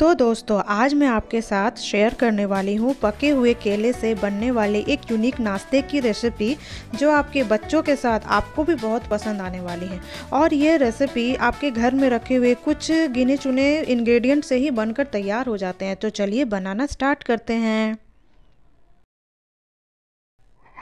तो दोस्तों आज मैं आपके साथ शेयर करने वाली हूँ पके हुए केले से बनने वाले एक यूनिक नाश्ते की रेसिपी जो आपके बच्चों के साथ आपको भी बहुत पसंद आने वाली है और ये रेसिपी आपके घर में रखे हुए कुछ गिने चुने इंग्रेडिएंट से ही बनकर तैयार हो जाते हैं तो चलिए बनाना स्टार्ट करते हैं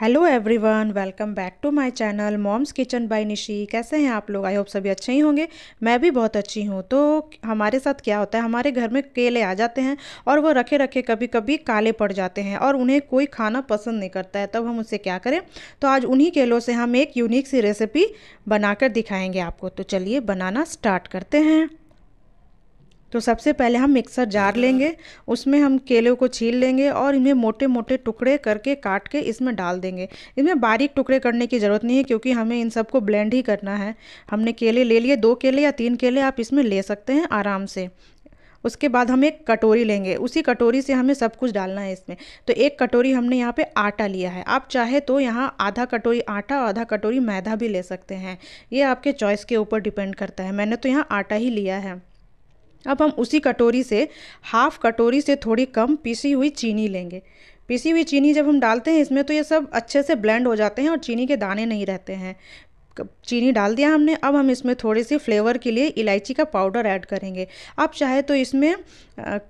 hello everyone welcome back to my channel mom's kitchen by Nishi कैसे हैं आप लोग आई होप सभी अच्छे ही होंगे मैं भी बहुत अच्छी हूँ तो हमारे साथ क्या होता है हमारे घर में केले आ जाते हैं और वो रखे रखे कभी कभी काले पड़ जाते हैं और उन्हें कोई खाना पसंद नहीं करता है तब हम उससे क्या करें तो आज उन्हीं केलों से हम एक यूनिक सी रेसिपी बनाकर दिखाएंगे आपको तो चलिए बनाना स्टार्ट करते हैं तो सबसे पहले हम मिक्सर जार हाँ। लेंगे उसमें हम केले को छील लेंगे और इन्हें मोटे मोटे टुकड़े करके काट के इसमें डाल देंगे इसमें बारीक टुकड़े करने की ज़रूरत नहीं है क्योंकि हमें इन सबको ब्लेंड ही करना है हमने केले ले लिए दो केले या तीन केले आप इसमें ले सकते हैं आराम से उसके बाद हम एक कटोरी लेंगे उसी कटोरी से हमें सब कुछ डालना है इसमें तो एक कटोरी हमने यहाँ पे आटा लिया है आप चाहे तो यहाँ आधा कटोरी आटा और आधा कटोरी मैदा भी ले सकते हैं ये आपके चॉइस के ऊपर डिपेंड करता है मैंने तो यहाँ आटा ही लिया है अब हम उसी कटोरी से हाफ कटोरी से थोड़ी कम पीसी हुई चीनी लेंगे पिसी हुई चीनी जब हम डालते हैं इसमें तो ये सब अच्छे से ब्लेंड हो जाते हैं और चीनी के दाने नहीं रहते हैं चीनी डाल दिया हमने अब हम इसमें थोड़ी सी फ्लेवर के लिए इलायची का पाउडर ऐड करेंगे आप चाहे तो इसमें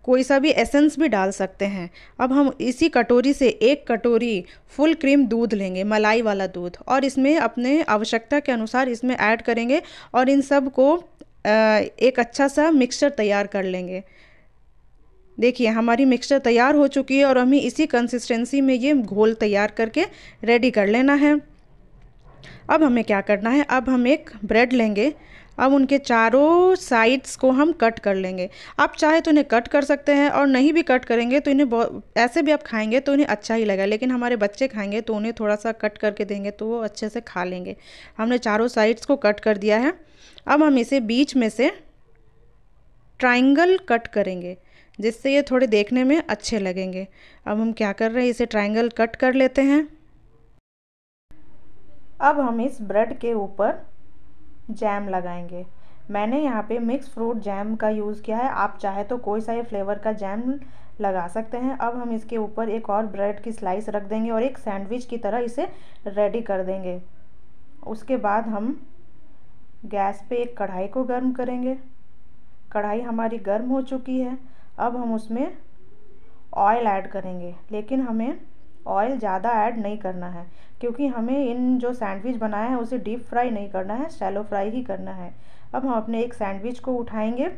कोई सा भी एसेंस भी डाल सकते हैं अब हम इसी कटोरी से एक कटोरी फुल क्रीम दूध लेंगे मलाई वाला दूध और इसमें अपने आवश्यकता के अनुसार इसमें ऐड करेंगे और इन सब को एक अच्छा सा मिक्सचर तैयार कर लेंगे देखिए हमारी मिक्सचर तैयार हो चुकी है और हमें इसी कंसिस्टेंसी में ये घोल तैयार करके रेडी कर लेना है अब हमें क्या करना है अब हम एक ब्रेड लेंगे अब उनके चारों साइड्स को हम कट कर लेंगे आप चाहे तो इन्हें कट कर सकते हैं और नहीं भी कट करेंगे तो इन्हें ऐसे भी आप खाएंगे तो इन्हें अच्छा ही लगेगा लेकिन हमारे बच्चे खाएंगे तो उन्हें थोड़ा सा कट करके देंगे तो वो अच्छे से खा लेंगे हमने चारों साइड्स को कट कर दिया है अब हम इसे बीच में से ट्राइंगल कट करेंगे जिससे ये थोड़े देखने में अच्छे लगेंगे अब हम क्या कर रहे हैं इसे ट्राइंगल कट कर लेते हैं अब हम इस ब्रेड के ऊपर जैम लगाएंगे मैंने यहाँ पे मिक्स फ्रूट जैम का यूज़ किया है आप चाहे तो कोई सा फ्लेवर का जैम लगा सकते हैं अब हम इसके ऊपर एक और ब्रेड की स्लाइस रख देंगे और एक सैंडविच की तरह इसे रेडी कर देंगे उसके बाद हम गैस पे एक कढ़ाई को गर्म करेंगे कढ़ाई हमारी गर्म हो चुकी है अब हम उसमें ऑयल ऐड करेंगे लेकिन हमें ऑयल ज़्यादा ऐड नहीं करना है क्योंकि हमें इन जो सैंडविच बनाया है उसे डीप फ्राई नहीं करना है शैलो फ्राई ही करना है अब हम अपने एक सैंडविच को उठाएंगे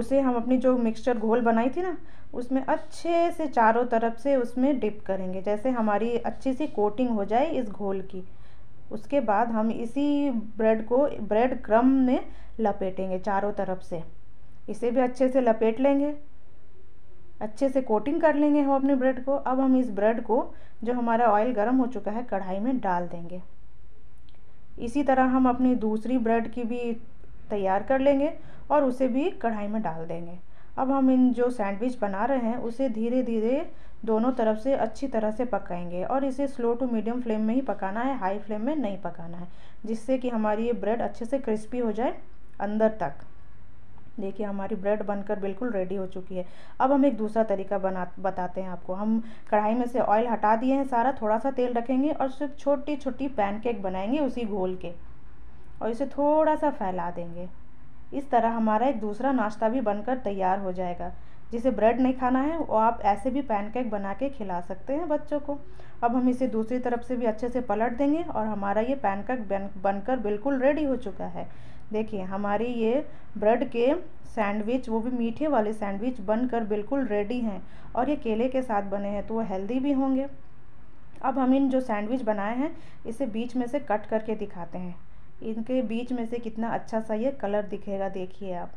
उसे हम अपनी जो मिक्सचर घोल बनाई थी ना उसमें अच्छे से चारों तरफ से उसमें डिप करेंगे जैसे हमारी अच्छी सी कोटिंग हो जाए इस घोल की उसके बाद हम इसी ब्रेड को ब्रेड क्रम में लपेटेंगे चारों तरफ से इसे भी अच्छे से लपेट लेंगे अच्छे से कोटिंग कर लेंगे हम अपने ब्रेड को अब हम इस ब्रेड को जो हमारा ऑयल गर्म हो चुका है कढ़ाई में डाल देंगे इसी तरह हम अपनी दूसरी ब्रेड की भी तैयार कर लेंगे और उसे भी कढ़ाई में डाल देंगे अब हम इन जो सैंडविच बना रहे हैं उसे धीरे धीरे दोनों तरफ से अच्छी तरह से पकाएंगे और इसे स्लो टू मीडियम फ्लेम में ही पकाना है हाई फ्लेम में नहीं पकाना है जिससे कि हमारी ये ब्रेड अच्छे से क्रिस्पी हो जाए अंदर तक देखिए हमारी ब्रेड बनकर बिल्कुल रेडी हो चुकी है अब हम एक दूसरा तरीका बना बताते हैं आपको हम कढ़ाई में से ऑयल हटा दिए हैं सारा थोड़ा सा तेल रखेंगे और सिर्फ छोटी छोटी पैनकेक बनाएंगे उसी घोल के और इसे थोड़ा सा फैला देंगे इस तरह हमारा एक दूसरा नाश्ता भी बनकर तैयार हो जाएगा जिसे ब्रेड नहीं खाना है वो आप ऐसे भी पैनकेक बना के खिला सकते हैं बच्चों को अब हम इसे दूसरी तरफ से भी अच्छे से पलट देंगे और हमारा ये पैनकेक बनकर बिल्कुल रेडी हो चुका है देखिए हमारी ये ब्रेड के सैंडविच वो भी मीठे वाले सैंडविच बनकर बिल्कुल रेडी हैं और ये केले के साथ बने हैं तो वो हेल्दी भी होंगे अब हम इन जो सैंडविच बनाए हैं इसे बीच में से कट करके दिखाते हैं इनके बीच में से कितना अच्छा सा ये कलर दिखेगा देखिए आप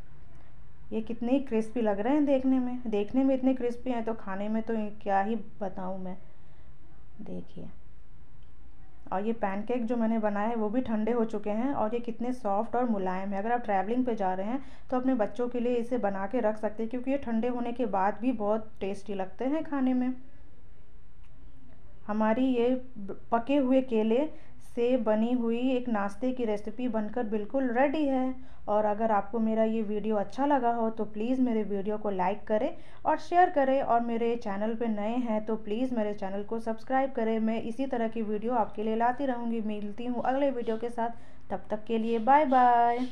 ये कितने क्रिस्पी लग रहे हैं देखने में देखने में इतने क्रिस्पी हैं तो खाने में तो क्या ही बताऊँ मैं देखिए और ये पैनकेक जो मैंने बनाए हैं वो भी ठंडे हो चुके हैं और ये कितने सॉफ्ट और मुलायम है अगर आप ट्रैवलिंग पे जा रहे हैं तो अपने बच्चों के लिए इसे बना के रख सकते हैं क्योंकि ये ठंडे होने के बाद भी बहुत टेस्टी लगते हैं खाने में हमारी ये पके हुए केले से बनी हुई एक नाश्ते की रेसिपी बनकर बिल्कुल रेडी है और अगर आपको मेरा ये वीडियो अच्छा लगा हो तो प्लीज़ मेरे वीडियो को लाइक करें और शेयर करें और मेरे चैनल पे नए हैं तो प्लीज़ मेरे चैनल को सब्सक्राइब करें मैं इसी तरह की वीडियो आपके लिए लाती रहूँगी मिलती हूँ अगले वीडियो के साथ तब तक के लिए बाय बाय